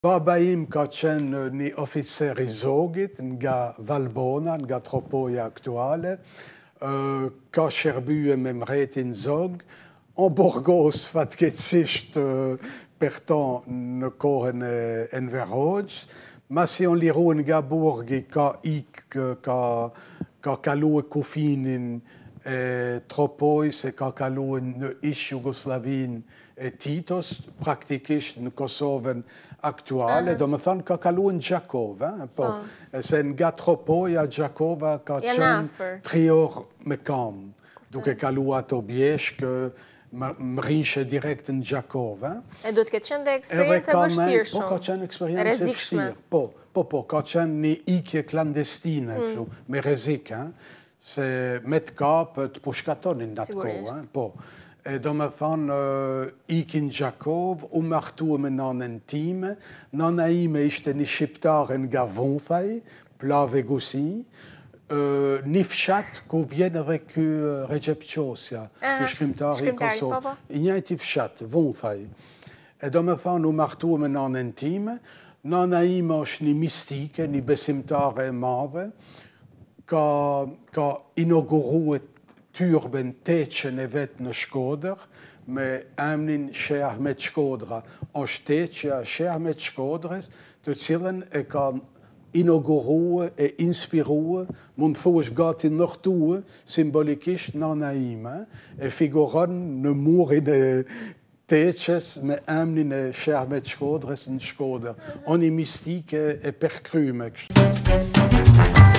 Baba im ka qenë një oficer Zogit nga Valbona, nga Tropoja aktuale, ka shërbyë me mretin Zog, o Borgos fatkecisht përton në kohën e Enver Hoxh, ma si on liru nga Burgi ka ikë, ka kalu e kufinin e tropoj se ka kaluën në ish Jugoslavin e Titos, praktikisht në Kosovën aktuale, mhm. do më thonë ka kaluën Gjakova, eh, po, po, se nga tropoj a Gjakova ka qënë tri orë me kam, duke mm. kalua të bjeshkë, më rinshe direkt në Gjakova. E do të këtë qënë dhe eksperiencë e vështirë shumë? Po, ka qënë eksperiencë e vështirë, po, po, po, ka qënë një ikje klandestine, mm. me rezikë, eh se me të kapë të pushkatonin po në atë kohë. Eh, po, e do me thonë, eh, i kin Gjakov, u me ahtu me nanën time, nana ime ishte një shqiptare nga vunfaj, plave gusi, eh, një fshatë ku vjenë edhe kjo regjepqosja, shkrimtari i Kosovë, po, po. i njajti fshatë, vunfaj. E do me thonë, u me ahtu me nanën time, nana ime është një mistike, një besimtare e mave, ka, ka inauguruet tyrben teqen e vetë në Shkodër, me emnin Shea Ahmet Shkodra, O teqja Shea Ahmet Shkodrës, të cilën e ka inaugurue, e inspirue, mund thu është gati nërtuë simbolikisht në naime, e figuron në murin e teqes me emnin e Shea Ahmet Shkodrës në Shkodër. Oni mistike e përkryme kështë.